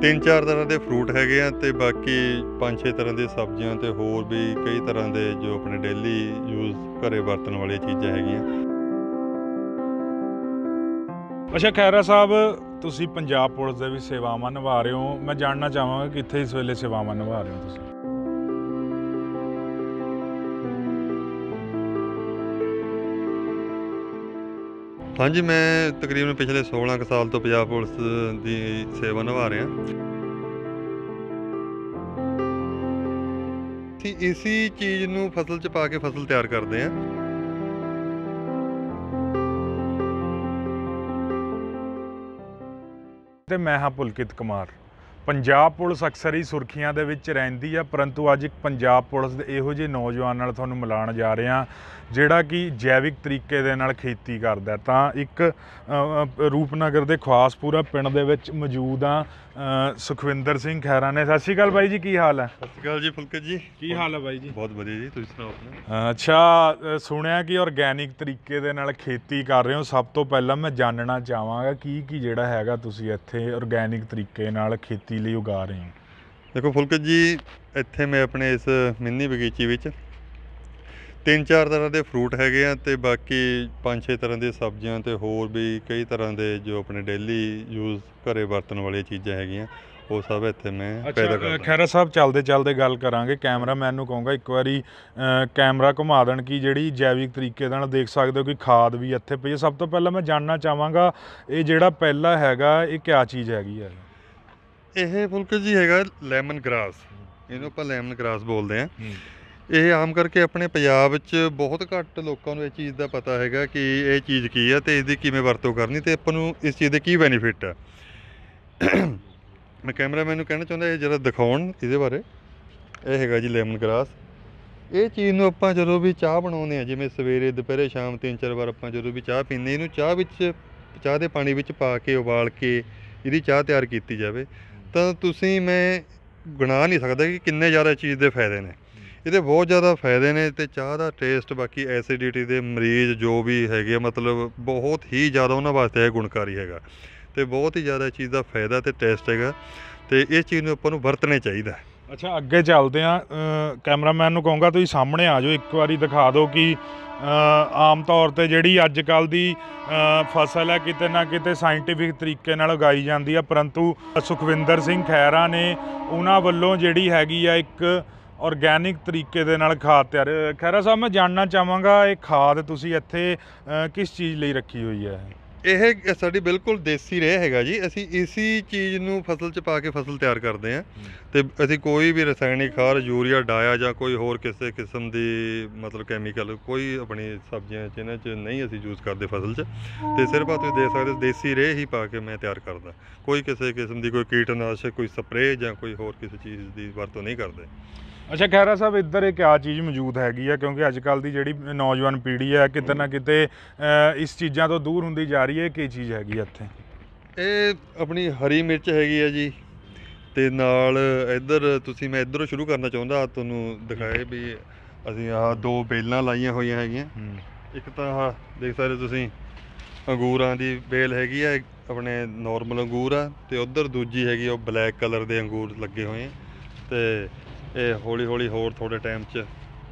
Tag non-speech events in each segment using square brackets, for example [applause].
ਤਿੰਨ ਚਾਰ ਤਰ੍ਹਾਂ ਦੇ ਫਰੂਟ ਹੈਗੇ ਆ ਤੇ ਬਾਕੀ ਪੰਜ ਛੇ ਤਰ੍ਹਾਂ ਦੀਆਂ ਸਬਜ਼ੀਆਂ ਤੇ ਹੋਰ ਵੀ ਕਈ ਤਰ੍ਹਾਂ ਦੇ ਜੋ ਆਪਣੇ ਡੇਲੀ ਯੂਜ਼ ਘਰੇ ਵਰਤਣ ਵਾਲੀਆਂ ਚੀਜ਼ਾਂ ਹੈਗੀਆਂ ਅੱਛਾ ਖੈਰਾ ਸਾਹਿਬ ਤੁਸੀਂ ਪੰਜਾਬ ਪੁਲਿਸ ਦੇ ਵੀ ਸੇਵਾਵਾਂ ਨਿਭਾ ਰਹੇ ਹੋ ਮੈਂ ਜਾਣਨਾ ਚਾਹਾਂਗਾ ਕਿ ਇੱਥੇ ਇਸ ਵੇਲੇ ਸੇਵਾਵਾਂ ਨਿਭਾ ਰਹੇ ਹੋ ਤੁਸੀਂ ਹਾਂਜੀ ਮੈਂ ਤਕਰੀਬਨ ਪਿਛਲੇ 16 ਸਾਲ ਤੋਂ ਪੰਜਾਬ ਪੁਲਿਸ ਦੀ ਸੇਵਾ ਨਿਭਾ ਰਿਹਾ ਸੀ ਇਸੀ ਚੀਜ਼ ਨੂੰ ਫਸਲ 'ਚ ਪਾ ਕੇ ਫਸਲ ਤਿਆਰ ਕਰਦੇ ਆ ਤੇ ਮੈਂ ਹਾਂ ਪੁਲਕਿਤ ਕੁਮਾਰ ਪੰਜਾਬ ਪੁਲਿਸ ਅਕਸਰ ਹੀ ਸੁਰਖੀਆਂ ਦੇ ਵਿੱਚ ਰਹਿੰਦੀ ਆ ਪਰੰਤੂ ਅੱਜ ਇੱਕ ਪੰਜਾਬ ਪੁਲਿਸ ਦੇ ਇਹੋ ਜਿਹੇ ਨੌਜਵਾਨ ਨਾਲ ਤੁਹਾਨੂੰ ਮਿਲਾਉਣ ਜਾ ਰਹੇ ਆ ਜਿਹੜਾ ਕਿ ਜੈਵਿਕ ਤਰੀਕੇ ਦੇ ਨਾਲ ਖੇਤੀ ਕਰਦਾ ਤਾਂ ਇੱਕ ਰੂਪਨਗਰ ਦੇ ਖਵਾਸਪੂਰਾ ਪਿੰਡ ਦੇ ਵਿੱਚ ਮੌਜੂਦ ਆ ਸੁਖਵਿੰਦਰ ਸਿੰਘ ਖੈਰਾ ਨੇ ਸਤਿ ਸ਼੍ਰੀ ਅਕਾਲ ਬਾਈ ਜੀ ਕੀ ਹਾਲ ਹੈ ਸਤਿ ਸ਼੍ਰੀ ਅਕਾਲ ਜੀ ਫੁਲਕਤ ਜੀ ਕੀ ਹਾਲ ਹੈ ਬਾਈ ਜੀ ਬਹੁਤ ਵਧੀਆ ਜੀ ਤੁਸੀਂ ਸੁਣਾਓ ਆਪਣਾ ਅੱਛਾ ਸੁਣਿਆ ਕਿ ਆਰਗੈਨਿਕ ਤਰੀਕੇ ਦੇ ਨਾਲ ਖੇਤੀ ਕਰ ਰਹੇ ਹੋ ਸਭ ਤੋਂ ਪਹਿਲਾਂ ਮੈਂ ਜਾਣਨਾ ਚਾਹਾਂਗਾ ਕੀ ਕੀ ਜਿਹੜਾ ਹੈਗਾ ਤੁਸੀਂ ਇੱਥੇ ਆਰਗੈਨਿਕ ਤਰੀਕੇ ਨਾਲ ਖੇਤੀ ਖੇਤੀ ਲਈ ਉਗਾ ਰਹੇ ਹਾਂ ਦੇਖੋ ਫੁਲਕਤ ਜੀ ਇੱਥੇ ਮੈਂ ਆਪਣੇ ਇਸ ਮਿੰਨੀ ਬਗੀਚੀ ਵਿੱਚ ਤਿੰਨ ਚਾਰ ਤਰ੍ਹਾਂ ਦੇ ਫਰੂਟ ਹੈਗੇ ਆ ਤੇ ਬਾਕੀ ਪੰਜ ਛੇ ਤਰ੍ਹਾਂ ਦੀਆਂ ਸਬਜ਼ੀਆਂ ਤੇ ਹੋਰ ਵੀ ਕਈ ਤਰ੍ਹਾਂ ਦੇ ਜੋ ਆਪਣੇ ਡੇਲੀ ਯੂਜ਼ ਘਰੇ ਵਰਤਣ ਵਾਲੀਆਂ ਚੀਜ਼ਾਂ ਹੈਗੀਆਂ ਉਹ ਸਭ ਇੱਥੇ ਮੈਂ ਪੈਦਾ ਕਰਦਾ ਖੈਰਾ ਸਾਹਿਬ ਚੱਲਦੇ ਚੱਲਦੇ ਗੱਲ ਕਰਾਂਗੇ ਕੈਮਰਾਮੈਨ ਨੂੰ ਕਹੂੰਗਾ ਇੱਕ ਵਾਰੀ ਕੈਮਰਾ ਘੁਮਾ ਦੇਣ ਕੀ ਜਿਹੜੀ ਜੈਵਿਕ ਤਰੀਕੇ ਨਾਲ ਦੇਖ ਸਕਦੇ ਹੋ ਕਿ ਖਾਦ ਵੀ ਇੱਥੇ ਪਈ ਸਭ ਤੋਂ ਪਹਿਲਾਂ ਮੈਂ ਜਾਨਣਾ ਚਾਹਾਂਗਾ ਇਹ ਜਿਹੜਾ ਪਹਿਲਾ ਹੈਗਾ ਇਹ ਕਿਆ ਚੀਜ਼ ਹੈਗੀ ਹੈ ਇਹ ਫੁਲਕੇ ਜੀ ਹੈਗਾ ਲੈਮਨ ਗ੍ਰਾਸ ਇਹਨੂੰ ਆਪਾਂ ਲੈਮਨ ਗ੍ਰਾਸ ਬੋਲਦੇ ਆ ਇਹ ਆਮ ਕਰਕੇ ਆਪਣੇ ਪੰਜਾਬ ਵਿੱਚ ਬਹੁਤ ਘੱਟ ਲੋਕਾਂ ਨੂੰ ਇਹ ਚੀਜ਼ ਦਾ ਪਤਾ ਹੈਗਾ ਕਿ ਇਹ ਚੀਜ਼ ਕੀ ਹੈ ਤੇ ਇਸ ਦੀ ਕਿਵੇਂ ਵਰਤੋਂ ਕਰਨੀ ਤੇ ਆਪਾਂ ਨੂੰ ਇਸ ਚੀਜ਼ ਦੇ ਕੀ ਬੈਨੀਫਿਟ ਆ ਮੈਂ ਕੈਮਰਾਮੈਨ ਨੂੰ ਕਹਿਣਾ ਚਾਹੁੰਦਾ ਇਹ ਜਰਾ ਦਿਖਾਉਣ ਇਹਦੇ ਬਾਰੇ ਇਹ ਹੈਗਾ ਜੀ ਲੈਮਨ ਗ੍ਰਾਸ ਇਹ ਚੀਜ਼ ਨੂੰ ਆਪਾਂ ਜਦੋਂ ਵੀ ਚਾਹ ਬਣਾਉਂਦੇ ਆ ਜਿਵੇਂ ਸਵੇਰੇ ਦੁਪਹਿਰੇ ਸ਼ਾਮ ਤਿੰਨ ਚਾਰ ਵਾਰ ਆਪਾਂ ਜਦੋਂ ਵੀ ਚਾਹ ਪੀਂਦੇ ਇਹਨੂੰ ਚਾਹ ਵਿੱਚ ਚਾਹ ਦੇ ਪਾਣੀ ਵਿੱਚ ਪਾ ਕੇ ਉਬਾਲ ਕੇ ਇਹਦੀ ਚਾਹ ਤਿਆਰ ਕੀਤੀ ਜਾਵੇ ਤਾਂ ਤੁਸੀਂ ਮੈਂ ਗਿਣਾ ਨਹੀਂ ਸਕਦਾ ਕਿ ਕਿੰਨੇ ਜ਼ਿਆਦਾ ਚੀਜ਼ ਦੇ ਫਾਇਦੇ ਨੇ ਇਹਦੇ ਬਹੁਤ ਜ਼ਿਆਦਾ ਫਾਇਦੇ ਨੇ ਤੇ ਚਾਹ ਦਾ ਟੇਸਟ ਬਾਕੀ ਐਸਿਡਿਟੀ ਦੇ ਮਰੀਜ਼ ਜੋ ਵੀ ਹੈਗੇ ਮਤਲਬ ਬਹੁਤ ਹੀ ਜ਼ਿਆਦਾ ਉਹਨਾਂ ਵਾਸਤੇ ਇਹ ਗੁਣਕਾਰੀ ਹੈਗਾ ਤੇ ਬਹੁਤ ਹੀ ਜ਼ਿਆਦਾ ਚੀਜ਼ ਦਾ ਫਾਇਦਾ ਤੇ ਟੇਸਟ ਹੈਗਾ ਤੇ ਇਸ ਚੀਜ਼ ਨੂੰ ਆਪਾਂ ਨੂੰ ਵਰਤਣੇ ਚਾਹੀਦਾ ਅੱਛਾ ਅੱਗੇ ਚੱਲਦੇ ਆ ਕੈਮਰਾਮੈਨ ਨੂੰ ਕਹੂੰਗਾ ਤੁਸੀਂ ਸਾਹਮਣੇ ਆ ਜਾਓ ਇੱਕ ਵਾਰੀ ਦਿਖਾ ਦਿਓ ਕਿ ਆਮ ਤੌਰ ਤੇ ਜਿਹੜੀ ਅੱਜ ਕੱਲ ਦੀ ਫਸਲ ਹੈ ਕਿਤੇ ਨਾ ਕਿਤੇ ਸਾਇੰਟਿਫਿਕ ਤਰੀਕੇ ਨਾਲ ਉਗਾਈ ਜਾਂਦੀ ਆ ਪਰੰਤੂ ਸੁਖਵਿੰਦਰ ਸਿੰਘ ਖੈਰਾ ਨੇ ਉਹਨਾਂ ਵੱਲੋਂ ਜਿਹੜੀ ਹੈਗੀ ਆ ਇੱਕ ਆਰਗੈਨਿਕ ਤਰੀਕੇ ਦੇ ਨਾਲ ਖਾਦ ਤਿਆਰ ਖੈਰਾ ਸਾਹਿਬ ਮੈਂ ਜਾਣਨਾ ਚਾਹਾਂਗਾ ਇਹ ਖਾਦ ਤੁਸੀਂ ਇੱਥੇ ਕਿਸ ਚੀਜ਼ ਲਈ ਰੱਖੀ ਹੋਈ ਹੈ ਇਹ ਸਾਡੀ ਬਿਲਕੁਲ ਦੇਸੀ ਰਹਿ ਹੈਗਾ ਜੀ ਅਸੀਂ ਇਸੀ ਚੀਜ਼ ਨੂੰ ਫਸਲ 'ਚ ਪਾ ਕੇ ਫਸਲ ਤਿਆਰ ਕਰਦੇ ਆ ਤੇ ਅਸੀਂ ਕੋਈ ਵੀ ਰਸਾਇਣਿਕ ਖਾਦ ਯੂਰੀਆ ਡਾਇਆ ਜਾਂ ਕੋਈ ਹੋਰ ਕਿਸੇ ਕਿਸਮ ਦੀ ਮਤਲਬ ਕੈਮੀਕਲ ਕੋਈ ਆਪਣੀ ਸਬਜ਼ੀਆਂ 'ਚ ਇਹਨਾਂ 'ਚ ਨਹੀਂ ਅਸੀਂ ਯੂਜ਼ ਕਰਦੇ ਫਸਲ 'ਚ ਤੇ ਸਿਰਫ ਆ ਤੁਸੀਂ ਦੇਖ ਸਕਦੇ ਦੇਸੀ ਰਹਿ ਹੀ ਪਾ ਕੇ ਮੈਂ ਤਿਆਰ ਕਰਦਾ ਕੋਈ ਕਿਸੇ ਕਿਸਮ ਦੀ ਕੋਈ ਕੀਟਨਾਸ਼ਕ ਕੋਈ ਸਪਰੇਅ ਜਾਂ ਕੋਈ ਹੋਰ ਕਿਸੇ ਚੀਜ਼ ਦੀ ਵਰਤੋਂ ਨਹੀਂ ਕਰਦੇ ਅੱਛਾ ਖੈਰਾ ਸਾਹਿਬ ਇੱਧਰ ਇਹ ਕਿਆ ਚੀਜ਼ ਮੌਜੂਦ ਹੈਗੀ ਆ ਕਿਉਂਕਿ ਅੱਜ ਕੱਲ ਦੀ ਜਿਹੜੀ ਨੌਜਵਾਨ ਪੀੜ੍ਹੀ ਆ ਕਿਤੇ ਨਾ ਕਿਤੇ ਇਸ ਚੀਜ਼ਾਂ ਤੋਂ ਦੂਰ ਹੁੰਦੀ ਜਾ ਰਹੀ ਹੈ ਕੀ ਚੀਜ਼ ਹੈਗੀ ਇੱਥੇ ਇਹ ਆਪਣੀ ਹਰੀ ਮਿਰਚ ਹੈਗੀ ਆ ਜੀ ਤੇ ਨਾਲ ਇੱਧਰ ਤੁਸੀਂ ਮੈਂ ਇੱਧਰੋਂ ਸ਼ੁਰੂ ਕਰਨਾ ਚਾਹੁੰਦਾ ਤੁਹਾਨੂੰ ਦਿਖਾਏ ਵੀ ਅਸੀਂ ਆਹ ਦੋ ਬੇਲਾਂ ਲਾਈਆਂ ਹੋਈਆਂ ਹੈਗੀਆਂ ਇੱਕ ਤਾਂ ਆਹ ਦੇਖ ਸਕਦੇ ਤੁਸੀਂ ਅੰਗੂਰਾਂ ਦੀ ਬੇਲ ਹੈਗੀ ਆ ਆਪਣੇ ਨਾਰਮਲ ਅੰਗੂਰ ਆ ਤੇ ਉਧਰ ਦੂਜੀ ਹੈਗੀ ਉਹ ਬਲੈਕ ਕਲਰ ਦੇ ਅੰਗੂਰ ਲੱਗੇ ਹੋਏ ਆ ਤੇ ਇਹ ਹੌਲੀ ਹੌਲੀ ਹੋਰ ਥੋੜੇ ਟਾਈਮ 'ਚ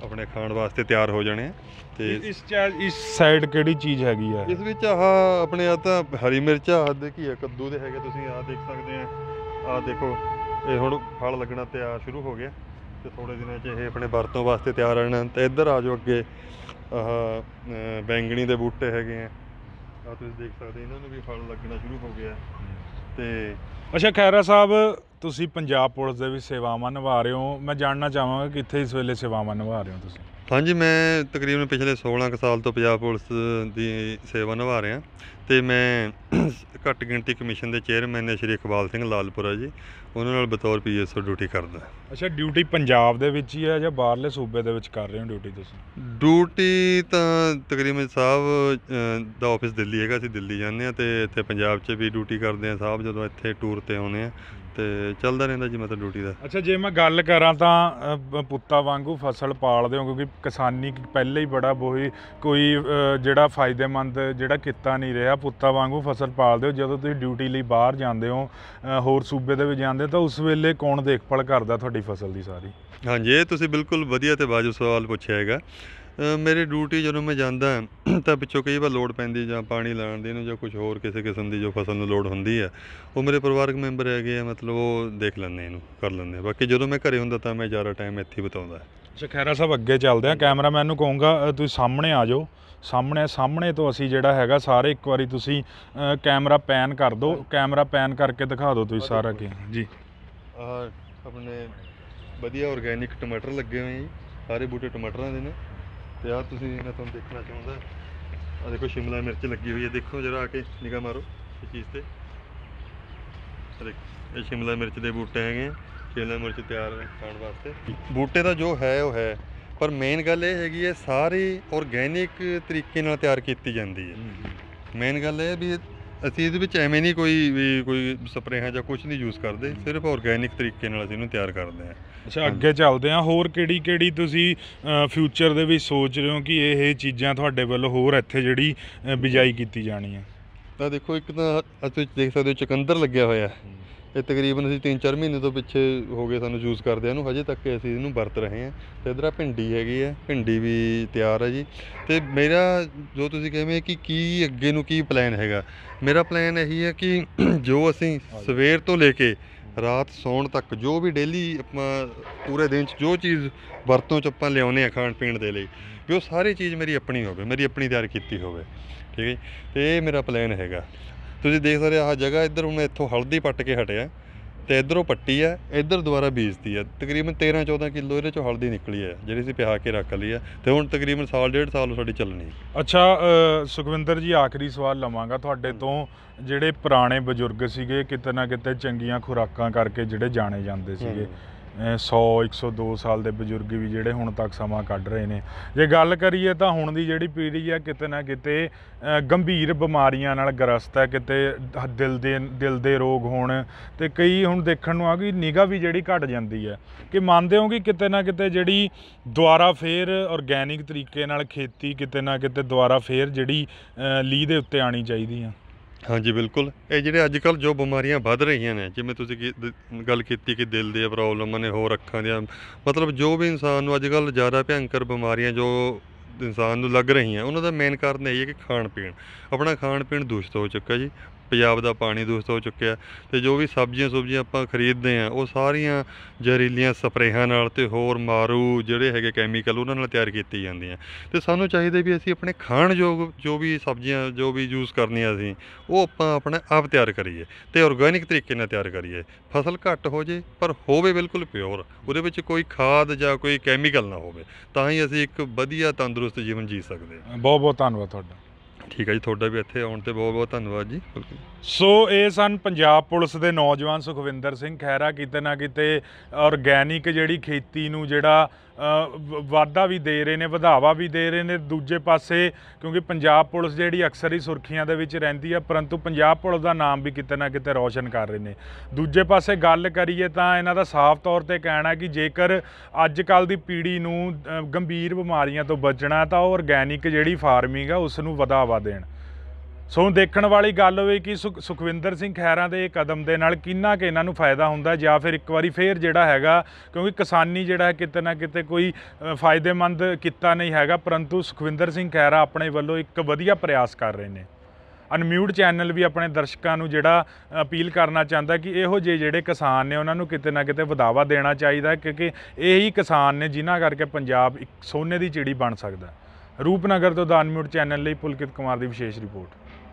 ਆਪਣੇ ਖਾਣ ਵਾਸਤੇ ਤਿਆਰ ਹੋ ਜਾਣੇ ਤੇ ਇਸ ਇਸ ਸਾਈਡ ਕਿਹੜੀ ਚੀਜ਼ ਹੈਗੀ ਆ ਇਸ ਵਿੱਚ ਆਹ ਆਪਣੇ ਆ ਤਾਂ ਹਰੀ ਮਿਰਚ ਆ ਦੇਖੀ ਆ ਕੱਦੂ ਦੇ ਹੈਗੇ ਤੁਸੀਂ ਆ ਦੇਖ ਸਕਦੇ ਆ ਆ ਦੇਖੋ ਇਹ ਹੁਣ ਫਲ ਲੱਗਣਾ ਤੇ ਆ ਸ਼ੁਰੂ ਹੋ ਗਿਆ ਤੇ ਥੋੜੇ ਦਿਨਾਂ 'ਚ ਇਹ ਆਪਣੇ ਵਰਤੋਂ ਵਾਸਤੇ ਤਿਆਰ ਰਹਿਣਾ ਤੇ ਇੱਧਰ ਆ ਜਾਓ ਅੱਗੇ ਆਹ ਬੈਂਗਣੀ ਦੇ ਬੂਟੇ ਹੈਗੇ ਆ ਆ ਤੁਸੀਂ ਦੇਖ ਸਕਦੇ ਇਹਨਾਂ ਨੂੰ ਵੀ ਫਲ ਲੱਗਣਾ ਸ਼ੁਰੂ ਹੋ ਗਿਆ ਤੇ ਅੱਛਾ ਖੈਰਾ ਸਾਹਿਬ ਤੁਸੀਂ ਪੰਜਾਬ ਪੁਲਿਸ ਦੇ ਵੀ ਸੇਵਾਵਾਂ ਨਿਭਾ ਰਹੇ ਹੋ ਮੈਂ ਜਾਣਨਾ ਚਾਹਾਂਗਾ ਕਿ ਕਿੱਥੇ ਇਸ ਵੇਲੇ ਸੇਵਾਵਾਂ ਨਿਭਾ ਰਹੇ ਹੋ ਤੁਸੀਂ ਹਾਂਜੀ ਮੈਂ ਤਕਰੀਬਨ ਪਿਛਲੇ 16 ਕੁ ਸਾਲ ਤੋਂ ਪੰਜਾਬ ਪੁਲਿਸ ਦੀ ਸੇਵਾ ਨਿਭਾ ਰਿਹਾ ਤੇ ਮੈਂ ਘੱਟ ਗਿਣਤੀ ਕਮਿਸ਼ਨ ਦੇ ਚੇਅਰਮੈਨ ਨੇ ਸ਼੍ਰੀ ਇਕਬਾਲ ਸਿੰਘ ਲਾਲਪੁਰਾ ਜੀ ਉਹਨਾਂ ਨਾਲ ਬਤੌਰ ਪੀਐਸਓ ਡਿਊਟੀ ਕਰਦਾ ਅੱਛਾ ਡਿਊਟੀ ਪੰਜਾਬ ਦੇ ਵਿੱਚ ਹੀ ਹੈ ਜਾਂ ਬਾਹਰਲੇ ਸੂਬੇ ਦੇ ਵਿੱਚ ਕਰ ਰਹੇ ਹੋ ਡਿਊਟੀ ਤੁਸੀਂ ਡਿਊਟੀ ਤਾਂ ਤਕਰੀਬਨ ਸਾਹਿਬ ਦਾ ਆਫਿਸ ਦਿੱਲੀ ਹੈਗਾ ਅਸੀਂ ਦਿੱਲੀ ਜਾਂਦੇ ਆ ਤੇ ਇੱਥੇ ਪੰਜਾਬ 'ਚ ਵੀ ਡਿਊਟੀ ਕਰਦੇ ਆ ਸਾਹਿਬ ਜਦੋਂ ਇੱਥੇ ਟੂਰ ਤੇ ਆਉਂਦੇ ਆ ਤੇ ਚੱਲਦਾ ਰਹਿੰਦਾ ਜੀ ਮਤਲਬ ਡਿਊਟੀ ਦਾ ਅੱਛਾ ਜੇ ਮੈਂ ਗੱਲ ਕਰਾਂ ਤਾਂ ਪੁੱਤਾ ਵਾਂਗੂ ਫਸਲ ਪਾਲਦੇ ਹੋ ਕਿਉਂਕਿ ਕਿਸਾਨੀ ਪਹਿਲੇ ਹੀ ਬੜਾ ਬੋਹੀ ਕੋਈ ਜਿਹੜਾ ਫਾਇਦੇਮੰਦ ਜਿਹੜਾ ਕੀਤਾ ਨਹੀਂ ਰਿਹਾ ਪੁੱਤਾ ਵਾਂਗੂ ਫਸਲ ਪਾਲਦੇ ਹੋ ਜਦੋਂ ਤੁਸੀਂ ਡਿਊਟੀ ਲਈ ਬਾਹਰ ਜਾਂਦੇ ਹੋ ਹੋਰ ਸੂਬੇ ਦੇ ਵਿੱਚ ਜਾਂਦੇ ਤਾਂ ਉਸ ਵੇਲੇ ਕੌਣ ਦੇਖਭਾਲ ਕਰਦਾ ਤੁਹਾਡੀ ਫਸਲ ਦੀ ਸਾਰੀ ਹਾਂਜੀ ਇਹ ਤੁਸੀਂ ਬਿਲਕੁਲ ਵਧੀਆ ਤੇ ਬਾਜੂ ਸਵਾਲ ਪੁੱਛਿਆ ਹੈਗਾ ਮੇਰੀ ਡਿਊਟੀ ਜਦੋਂ ਮੈਂ ਜਾਂਦਾ ਤਾਂ ਪਿੱਛੋਂ ਕਈ ਵਾਰ ਲੋਡ ਪੈਂਦੀ ਜਾਂ ਪਾਣੀ ਲਾਣ ਦੀ ਨੂੰ ਜਾਂ ਕੁਝ ਹੋਰ ਕਿਸੇ ਕਿਸਮ ਦੀ ਜੋ ਫਸਲ ਨੂੰ ਲੋਡ ਹੁੰਦੀ ਹੈ ਉਹ ਮੇਰੇ ਪਰਿਵਾਰਕ ਮੈਂਬਰ ਹੈਗੇ ਆ ਮਤਲਬ ਉਹ ਦੇਖ ਲੈਂਦੇ ਇਹਨੂੰ ਕਰ ਲੈਂਦੇ ਬਾਕੀ ਜਦੋਂ ਮੈਂ ਘਰੇ ਹੁੰਦਾ ਤਾਂ ਮੈਂ ਜ਼ਿਆਦਾ ਟਾਈਮ ਇੱਥੇ ਬਤਾਉਂਦਾ ਬਿਤਾਉਂਦਾ ਅੱਛਾ ਖੈਰਾ ਸਾਹਿਬ ਅੱਗੇ ਚੱਲਦੇ ਆ ਕੈਮਰਾਮੈਨ ਨੂੰ ਕਹੂੰਗਾ ਤੁਸੀਂ ਸਾਹਮਣੇ ਆ ਜਾਓ ਸਾਹਮਣੇ ਸਾਹਮਣੇ ਤੋਂ ਅਸੀਂ ਜਿਹੜਾ ਹੈਗਾ ਸਾਰੇ ਇੱਕ ਵਾਰੀ ਤੁਸੀਂ ਕੈਮਰਾ ਪੈਨ ਕਰ ਦਿਓ ਕੈਮਰਾ ਪੈਨ ਕਰਕੇ ਦਿਖਾ ਦਿਓ ਤੁਸੀਂ ਸਾਰਾ ਕੀ ਜੀ ਆਪਣੇ ਵਧੀਆ ਆਰਗੈਨਿਕ ਟਮਾਟਰ ਲੱਗੇ ਹੋਏ ਆ ਜੀ ਸਾਰੇ ਬੂਟੇ ਟਮਾਟਰਾਂ ਦੇ ਨੇ ਤੇ ਆ ਤੁਸੀਂ ਮੈਂ ਤੁਹਾਨੂੰ ਦੇਖਣਾ ਚਾਹੁੰਦਾ ਆ ਦੇਖੋ ਸ਼ਿਮਲਾ ਮਿਰਚ ਲੱਗੀ ਹੋਈ ਹੈ ਦੇਖੋ ਜਰਾ ਆ ਕੇ ਨਿਗਾ ਮਾਰੋ ਇਸ ਚੀਜ਼ ਤੇ ਇਹ ਸ਼ਿਮਲਾ ਮਿਰਚ ਦੇ ਬੂਟੇ ਹੈਗੇ ਸ਼ਿਮਲਾ ਮਿਰਚ ਤਿਆਰ ਖਾਣ ਵਾਸਤੇ ਬੂਟੇ ਦਾ ਜੋ ਹੈ ਉਹ ਹੈ ਪਰ ਮੇਨ ਗੱਲ ਇਹ ਹੈਗੀ ਹੈ ਸਾਰੀ ਆਰਗੇਨਿਕ ਤਰੀਕੇ ਨਾਲ ਤਿਆਰ ਕੀਤੀ ਜਾਂਦੀ ਹੈ ਮੇਨ ਗੱਲ ਇਹ ਵੀ ਅਸੀਂ ਇਹਦੇ ਵਿੱਚ ਐਵੇਂ ਨਹੀਂ ਕੋਈ ਵੀ ਕੋਈ ਸਪਰੇਹਾਂ ਜਾਂ ਕੁਝ ਨਹੀਂ ਯੂਜ਼ ਕਰਦੇ ਸਿਰਫ ਆਰਗੇਨਿਕ ਤਰੀਕੇ ਨਾਲ ਅਸੀਂ ਇਹਨੂੰ ਤਿਆਰ ਕਰਦੇ ਹਾਂ ਅੱਛਾ ਅੱਗੇ ਚੱਲਦੇ ਹਾਂ ਹੋਰ ਕਿਹੜੀ ਕਿਹੜੀ ਤੁਸੀਂ ਫਿਊਚਰ ਦੇ ਵਿੱਚ ਸੋਚ ਰਹੇ ਹੋ ਕਿ ਇਹ ਚੀਜ਼ਾਂ ਤੁਹਾਡੇ ਵੱਲ ਹੋਰ ਇੱਥੇ ਜਿਹੜੀ ਬਿਜਾਈ ਕੀਤੀ ਜਾਣੀ ਹੈ ਤਾਂ ਦੇਖੋ ਇੱਕ ਤਾਂ ਅਸੀਂ ਦੇਖ ਸਕਦੇ ਹੋ ਚਕੰਦਰ ਲੱਗਿਆ ਹੋਇਆ ਹੈ ਇਹ ਤਕਰੀਬਨ ਅਸੀਂ 3-4 ਮਹੀਨੇ ਤੋਂ ਪਿੱਛੇ ਹੋ ਗਏ ਸਾਨੂੰ ਯੂਜ਼ ਕਰਦੇ ਇਹਨੂੰ ਹਜੇ ਤੱਕ ਅਸੀਂ ਇਹਨੂੰ ਵਰਤ ਰਹੇ ਹਾਂ ਤੇ ਇਧਰ ਆ ਭਿੰਡੀ ਹੈਗੀ ਹੈ ਭਿੰਡੀ ਵੀ ਤਿਆਰ ਹੈ ਜੀ ਤੇ ਮੇਰਾ ਜੋ ਤੁਸੀਂ ਕਹਿੰਦੇ ਕਿ ਕੀ ਅੱਗੇ ਨੂੰ ਕੀ ਪਲਾਨ ਹੈਗਾ ਮੇਰਾ ਪਲਾਨ ਇਹੀ ਹੈ ਕਿ [clears throat] ਜੋ ਅਸੀਂ ਸਵੇਰ ਤੋਂ ਲੈ ਕੇ ਰਾਤ ਸੌਣ ਤੱਕ ਜੋ ਵੀ ਡੇਲੀ ਆਪਾਂ ਪੂਰੇ ਦਿਨ 'ਚ ਜੋ ਚੀਜ਼ ਵਰਤੋਂ 'ਚ ਆਪਾਂ ਲਿਆਉਨੇ ਆ ਖਾਣ ਪੀਣ ਦੇ ਲਈ ਵੀ ਉਹ ਸਾਰੀ ਚੀਜ਼ ਮੇਰੀ ਆਪਣੀ ਹੋਵੇ ਮੇਰੀ ਆਪਣੀ ਤਿਆਰ ਕੀਤੀ ਹੋਵੇ ਠੀਕ ਹੈ ਤੇ ਇਹ ਮੇਰਾ ਪਲਾਨ ਹੈਗਾ ਤੁਸੀਂ ਦੇਖ ਸਕਦੇ ਆਹ ਜਗ੍ਹਾ ਇੱਧਰ ਹੁਣ ਇੱਥੋਂ ਹਲਦੀ ਪੱਟ ਕੇ ਹਟਿਆ ਤੇ ਇਧਰੋਂ ਪੱਟੀ ਆ ਇਧਰ ਦੁਬਾਰਾ ਬੀਜਤੀ ਆ ਤਕਰੀਬਨ 13 14 ਕਿਲੋ ਇਹਦੇ ਚੋਂ ਹਲਦੀ ਨਿਕਲੀ ਆ ਜਿਹੜੀ ਸੀ ਪਿਹਾ ਕੇ ਰੱਖ ਲਈ ਆ ਤੇ ਹੁਣ ਤਕਰੀਬਨ ਸਾਲ ਡੇਢ ਸਾਲ ਸਾਡੀ ਚੱਲਣੀ ਅੱਛਾ ਸੁਖਵਿੰਦਰ ਜੀ ਆਖਰੀ ਸਵਾਲ ਲਵਾਂਗਾ ਤੁਹਾਡੇ ਤੋਂ ਜਿਹੜੇ ਪੁਰਾਣੇ ਬਜ਼ੁਰਗ ਸੀਗੇ ਕਿਤੇ ਨਾ ਕਿਤੇ ਚੰਗੀਆਂ ਖੁਰਾਕਾਂ ਕਰਕੇ ਜਿਹੜੇ ਜਾਣੇ ਜਾਂਦੇ ਸੀਗੇ 100 102 ਸਾਲ ਦੇ ਬਜ਼ੁਰਗ ਵੀ ਜਿਹੜੇ ਹੁਣ ਤੱਕ ਸਮਾਂ ਕੱਢ ਰਹੇ ਨੇ ਜੇ ਗੱਲ ਕਰੀਏ ਤਾਂ ਹੁਣ ਦੀ ਜਿਹੜੀ ਪੀੜ੍ਹੀ ਆ ਕਿਤੇ ਨਾ ਕਿਤੇ ਗੰਭੀਰ ਬਿਮਾਰੀਆਂ ਨਾਲ ਗ੍ਰਸਤ ਹੈ ਕਿਤੇ ਦਿਲ ਦੇ ਦਿਲ ਦੇ ਰੋਗ ਹੋਣ ਤੇ ਕਈ ਹੁਣ ਦੇਖਣ ਨੂੰ ਆ ਗਈ ਨਿਗਾ ਵੀ ਜਿਹੜੀ ਘਟ ਜਾਂਦੀ ਹੈ ਕਿ ਮੰਨਦੇ ਹੋ ਕਿ ਕਿਤੇ ਨਾ ਕਿਤੇ ਜਿਹੜੀ ਦੁਆਰਾ ਫੇਰ ਆਰਗੈਨਿਕ ਤਰੀਕੇ ਨਾਲ ਖੇਤੀ ਕਿਤੇ ਨਾ ਕਿਤੇ ਦੁਆਰਾ ਫੇਰ ਜਿਹੜੀ ਲੀ ਦੇ ਉੱਤੇ ਆਣੀ ਚਾਹੀਦੀ ਆ ਹਾਂਜੀ ਬਿਲਕੁਲ ਇਹ ਜਿਹੜੇ ਅੱਜ ਕੱਲ ਜੋ ਬਿਮਾਰੀਆਂ ਵੱਧ ਰਹੀਆਂ ਨੇ ਜਿਵੇਂ ਤੁਸੀਂ ਗੱਲ ਕੀਤੀ ਕਿ ਦਿਲ ਦੀਆਂ ਪ੍ਰੋਬਲਮਾਂ ਨੇ ਹੋਰ ਅੱਖਾਂ ਦੀਆਂ ਮਤਲਬ ਜੋ ਵੀ ਇਨਸਾਨ ਨੂੰ ਅੱਜ ਕੱਲ ਜ਼ਿਆਦਾ ਭਿਆਨਕ ਬਿਮਾਰੀਆਂ ਜੋ ਇਨਸਾਨ ਨੂੰ ਲੱਗ ਰਹੀਆਂ ਉਹਨਾਂ ਦਾ ਮੇਨ ਕਾਰਨ ਇਹ ਹੈ ਕਿ ਖਾਣ ਪੀਣ ਆਪਣਾ ਖਾਣ ਪੀਣ ਦੂਸ਼ਿਤ ਹੋ ਚੁੱਕਾ ਜੀ ਪੰਜਾਬ ਦਾ ਪਾਣੀ ਦੂਸ਼ਿਤ ਹੋ ਚੁੱਕਿਆ ਤੇ ਜੋ ਵੀ ਸਬਜ਼ੀਆਂ ਸੁਬਜ਼ੀਆਂ ਆਪਾਂ ਖਰੀਦਦੇ ਆ ਉਹ ਸਾਰੀਆਂ ਜ਼ਹਿਰੀਲੀਆਂ ਸਪਰੇਹਾਂ ਨਾਲ ਤੇ ਹੋਰ ਮਾਰੂ ਜਿਹੜੇ ਹੈਗੇ ਕੈਮੀਕਲ ਉਹਨਾਂ ਨਾਲ ਤਿਆਰ ਕੀਤੀ ਜਾਂਦੀਆਂ ਤੇ ਸਾਨੂੰ ਚਾਹੀਦਾ ਵੀ ਅਸੀਂ ਆਪਣੇ ਖਾਣ ਯੋਗ ਜੋ ਵੀ ਸਬਜ਼ੀਆਂ ਜੋ ਵੀ ਯੂਜ਼ ਕਰਨੀਆਂ ਅਸੀਂ ਉਹ ਆਪਾਂ ਆਪਣੇ ਆਪ ਤਿਆਰ ਕਰੀਏ ਤੇ ਆਰਗੈਨਿਕ ਤਰੀਕੇ ਨਾਲ ਤਿਆਰ ਕਰੀਏ ਫਸਲ ਘੱਟ ਹੋ ਜੇ ਪਰ ਹੋਵੇ ਬਿਲਕੁਲ ਪਿਓਰ ਉਹਦੇ ਵਿੱਚ ਕੋਈ ਖਾਦ ਜਾਂ ਕੋਈ ਕੈਮੀਕਲ ਨਾ ਹੋਵੇ ਤਾਂ ਹੀ ਅਸੀਂ ਇੱਕ ਵਧੀਆ ਤੰਦਰੁਸਤ ਜੀਵਨ ਜੀ ਸਕਦੇ ਹਾਂ ਬਹੁਤ ਬਹੁਤ ਧੰਨਵਾਦ ਤੁਹਾਡਾ ਠੀਕ ਹੈ ਜੀ ਤੁਹਾਡਾ ਵੀ ਇੱਥੇ ਆਉਣ ਤੇ ਬਹੁਤ ਬਹੁਤ ਧੰਨਵਾਦ ਜੀ ਸੋ ਇਹ ਸਨ ਪੰਜਾਬ ਪੁਲਿਸ ਦੇ ਨੌਜਵਾਨ ਸੁਖਵਿੰਦਰ ਸਿੰਘ ਖਹਿਰਾ ਕਿਤੇ ਨਾ ਕਿਤੇ ਆਰਗੈਨਿਕ ਜਿਹੜੀ ਖੇਤੀ ਨੂੰ ਜਿਹੜਾ ਵਾਧਾ ਵੀ ਦੇ ਰਹੇ ਨੇ ਵਧਾਵਾ ਵੀ ਦੇ ਰਹੇ ਨੇ ਦੂਜੇ ਪਾਸੇ ਕਿਉਂਕਿ ਪੰਜਾਬ ਪੁਲਿਸ ਜਿਹੜੀ ਅਕਸਰ ਹੀ ਸੁਰਖੀਆਂ ਦੇ ਵਿੱਚ ਰਹਿੰਦੀ ਆ ਪਰੰਤੂ ਪੰਜਾਬ ਪੁਲਿਸ ਦਾ ਨਾਮ ਵੀ ਕਿਤੇ ਨਾ ਕਿਤੇ ਰੋਸ਼ਨ ਕਰ ਰਹੇ ਨੇ ਦੂਜੇ ਪਾਸੇ ਗੱਲ ਕਰੀਏ ਤਾਂ ਇਹਨਾਂ ਦਾ ਸਾਫ਼ ਤੌਰ ਤੇ ਕਹਿਣਾ ਕਿ ਜੇਕਰ ਅੱਜ ਕੱਲ ਦੀ ਪੀੜ੍ਹੀ ਨੂੰ ਗੰਭੀਰ ਬਿਮਾਰੀਆਂ ਤੋਂ ਬਚਣਾ ਤਾਂ ਉਹ ਆਰਗੈਨਿਕ ਜਿਹੜੀ ਫਾਰਮਿੰਗ ਆ ਉਸ ਨੂੰ ਵਧਾਵਾ ਹਵਾ ਦੇਣ ਸੋ ਦੇਖਣ ਵਾਲੀ ਗੱਲ ਹੋਵੇ ਕਿ ਸੁਖਵਿੰਦਰ ਸਿੰਘ ਖੈਰਾ ਦੇ ਕਦਮ ਦੇ ਨਾਲ ਕਿੰਨਾ ਕਿ ਇਹਨਾਂ ਨੂੰ ਫਾਇਦਾ ਹੁੰਦਾ ਜਾਂ ਫਿਰ ਇੱਕ ਵਾਰੀ ਫੇਰ ਜਿਹੜਾ ਹੈਗਾ ਕਿਉਂਕਿ ਕਿਸਾਨੀ ਜਿਹੜਾ ਹੈ ਕਿਤੇ ਨਾ ਕਿਤੇ ਕੋਈ ਫਾਇਦੇਮੰਦ ਕੀਤਾ ਨਹੀਂ ਹੈਗਾ ਪਰੰਤੂ ਸੁਖਵਿੰਦਰ ਸਿੰਘ ਖੈਰਾ ਆਪਣੇ ਵੱਲੋਂ ਇੱਕ ਵਧੀਆ ਪ੍ਰਯਾਸ ਕਰ ਰਹੇ ਨੇ ਅਨਮਿਊਟ ਚੈਨਲ ਵੀ ਆਪਣੇ ਦਰਸ਼ਕਾਂ ਨੂੰ ਜਿਹੜਾ ਅਪੀਲ ਕਰਨਾ ਚਾਹੁੰਦਾ ਕਿ ਇਹੋ ਜਿਹੇ ਜਿਹੜੇ ਕਿਸਾਨ ਨੇ ਉਹਨਾਂ ਨੂੰ ਕਿਤੇ ਨਾ ਕਿਤੇ ਵਧਾਵਾ ਦੇਣਾ ਚਾਹੀਦਾ ਕਿਉਂਕਿ ਇਹੀ ਕਿਸਾਨ ਨੇ ਜਿਨ੍ਹਾਂ ਕਰਕੇ ਪੰਜਾਬ ਇੱਕ ਸੋਨੇ ਦੀ ਚਿੜੀ ਬਣ ਸਕਦਾ ਰੂਪਨਗਰ ਤੋਂ ਦਾਨਮਿਊਟ ਚੈਨਲ ਲਈ ਪੁਲਕਿਤ ਕੁਮਾਰ ਦੀ ਵਿਸ਼ੇਸ਼ ਰਿਪੋਰਟ